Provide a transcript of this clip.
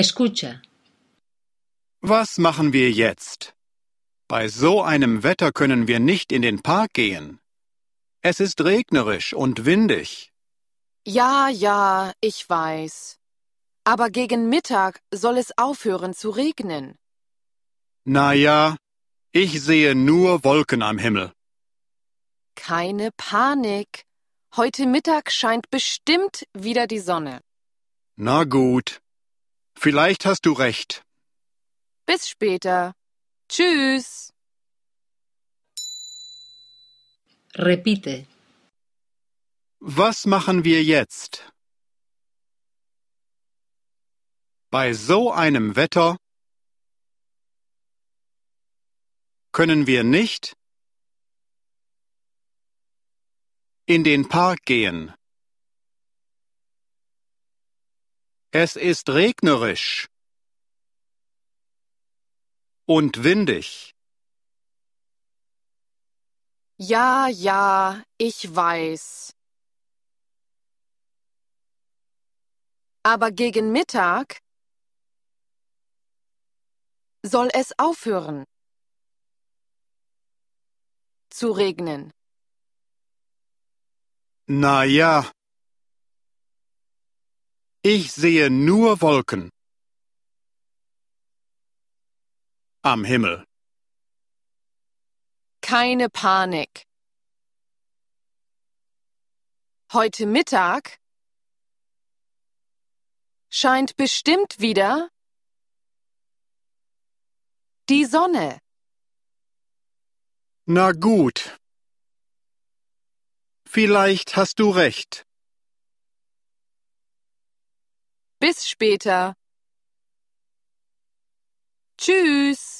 Escucha. Was machen wir jetzt? Bei so einem Wetter können wir nicht in den Park gehen. Es ist regnerisch und windig. Ja, ja, ich weiß. Aber gegen Mittag soll es aufhören zu regnen. Na ja, ich sehe nur Wolken am Himmel. Keine Panik. Heute Mittag scheint bestimmt wieder die Sonne. Na gut. Vielleicht hast du recht. Bis später. Tschüss. Repite. Was machen wir jetzt? Bei so einem Wetter können wir nicht in den Park gehen. Es ist regnerisch und windig. Ja, ja, ich weiß. Aber gegen Mittag soll es aufhören zu regnen. Na ja, ich sehe nur Wolken. Am Himmel. Keine Panik. Heute Mittag scheint bestimmt wieder die Sonne. Na gut. Vielleicht hast du recht. Bis später. Tschüss.